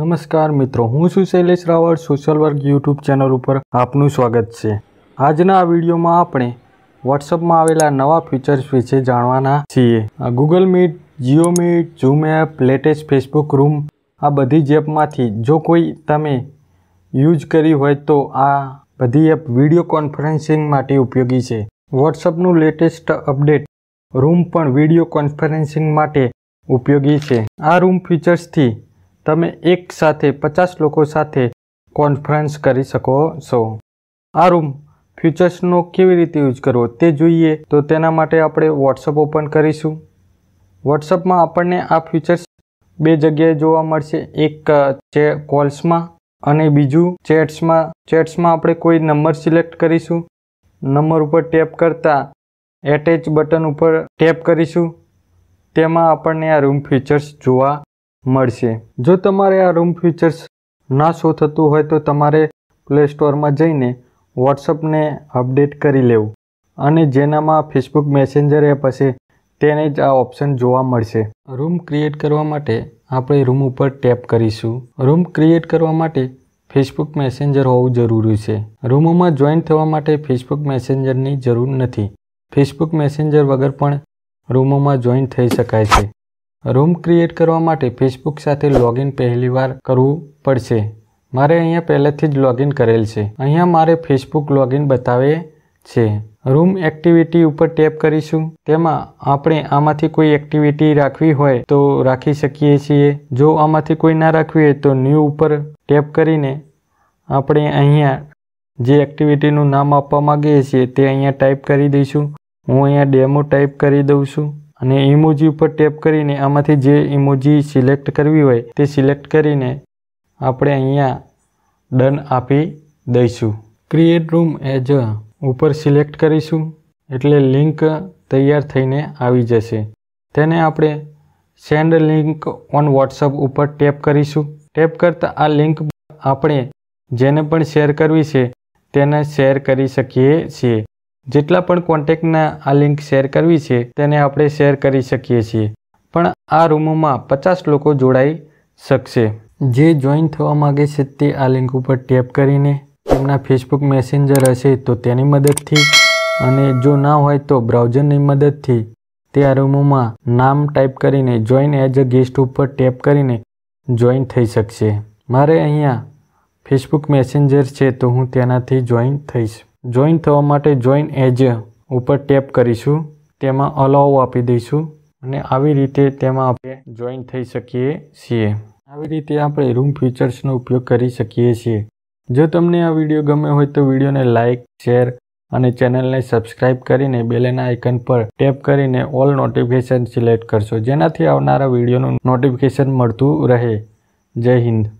નમસ્કાર મિત્રો હું છું Shailesh Raval social work YouTube channel ઉપર આપનું સ્વાગત છે આજના આ વિડીયોમાં આપણે વોટ્સઅપમાં આવેલા નવા ફીચર્સ વિશે જાણવાના છીએ Google Meet Jio Meet Zoom app latest Facebook room આ બધી જ એપમાંથી જો કોઈ તમે યુઝ કરી હોય તો આ બધી એપ વિડીયો કોન્ફરન્સિંગ માટે ઉપયોગી છે વોટ્સઅપનું લેટેસ્ટ અપડેટ રૂમ પણ વિડીયો કોન્ફરન્સિંગ માટે ઉપયોગી છે આ રૂમ ફીચર્સથી તમે એક સાથે પચાસ લોકો સાથે કોન્ફરન્સ કરી શકો છો આ રૂમ ફ્યુચર્સનો કેવી રીતે યુઝ કરવો તે જોઈએ તો તેના માટે આપણે વોટ્સઅપ ઓપન કરીશું વોટ્સઅપમાં આપણને આ ફીચર્સ બે જગ્યાએ જોવા મળશે એક છે કોલ્સમાં અને બીજું ચેટ્સમાં ચેટ્સમાં આપણે કોઈ નંબર સિલેક્ટ કરીશું નંબર ઉપર ટેપ કરતાં એટેચ બટન ઉપર ટેપ કરીશું તેમાં આપણને આ રૂમ ફીચર્સ જોવા મળશે જો તમારે આ રૂમ ફીચર્સ ના શો થતું હોય તો તમારે પ્લે સ્ટોરમાં જઈને વોટ્સઅપને અપડેટ કરી લેવું અને જેનામાં ફેસબુક મેસેન્જર એપ હશે તેને જ આ ઓપ્શન જોવા મળશે રૂમ ક્રિએટ કરવા માટે આપણે રૂમ ઉપર ટેપ કરીશું રૂમ ક્રિએટ કરવા માટે ફેસબુક મેસેન્જર હોવું જરૂરી છે રૂમોમાં જોઈન થવા માટે ફેસબુક મેસેન્જરની જરૂર નથી ફેસબુક મેસેન્જર વગર પણ રૂમોમાં જોઈન થઈ શકાય છે રૂમ ક્રિએટ કરવા માટે ફેસબુક સાથે લોગિન પહેલીવાર કરવું પડશે મારે અહીંયા પહેલેથી જ લોગિન કરેલ છે અહીંયા મારે ફેસબુક લોગિન બતાવે છે રૂમ એક્ટિવિટી ઉપર ટેપ કરીશું તેમાં આપણે આમાંથી કોઈ એક્ટિવિટી રાખવી હોય તો રાખી શકીએ છીએ જો આમાંથી કોઈ ના રાખવી હોય તો ન્યૂ ઉપર ટેપ કરીને આપણે અહીંયા જે એક્ટિવિટીનું નામ આપવા માગીએ છીએ તે અહીંયા ટાઈપ કરી દઈશું હું અહીંયા ડેમો ટાઈપ કરી દઉં છું અને ઇમોજી ઉપર ટેપ કરીને આમાંથી જે ઇમોજી સિલેક્ટ કરવી હોય તે સિલેક્ટ કરીને આપણે અહીંયા ડન આપી દઈશું ક્રિએટ રૂમ એઝ અ ઉપર સિલેક્ટ કરીશું એટલે લિંક તૈયાર થઈને આવી જશે તેને આપણે સેન્ડ લિંક ઓન વોટ્સઅપ ઉપર ટેપ કરીશું ટેપ કરતાં આ લિંક આપણે જેને પણ શેર કરવી છે તેને શેર કરી શકીએ છીએ જેટલા પણ કોન્ટેક્ટના આ લિંક શેર કરવી છે તેને આપણે શેર કરી શકીએ છીએ પણ આ રૂમમાં પચાસ લોકો જોડાઈ શકશે જે જોઈન થવા માગે છે તે આ લિંક ઉપર ટેપ કરીને તેમના ફેસબુક મેસેન્જર હશે તો તેની મદદથી અને જો ના હોય તો બ્રાઉઝરની મદદથી તે આ રૂમોમાં નામ ટાઈપ કરીને જોઈન એઝ અ ગેસ્ટ ઉપર ટેપ કરીને જોઈન થઈ શકશે મારે અહીંયા ફેસબુક મેસેન્જર છે તો હું તેનાથી જોઈન થઈશ જોઈન થવા માટે જોઈન એજ ઉપર ટેપ કરીશું તેમાં અલાઉ આપી દઈશું અને આવી રીતે તેમાં આપણે જોઈન થઈ શકીએ છીએ આવી રીતે આપણે રૂમ ફીચર્સનો ઉપયોગ કરી શકીએ છીએ જો તમને આ વિડીયો ગમે હોય તો વિડીયોને લાઇક શેર અને ચેનલને સબસ્ક્રાઇબ કરીને બેલેના આઇકન પર ટેપ કરીને ઓલ નોટિફિકેશન સિલેક્ટ કરશો જેનાથી આવનારા વિડીયોનું નોટિફિકેશન મળતું રહે જય હિન્દ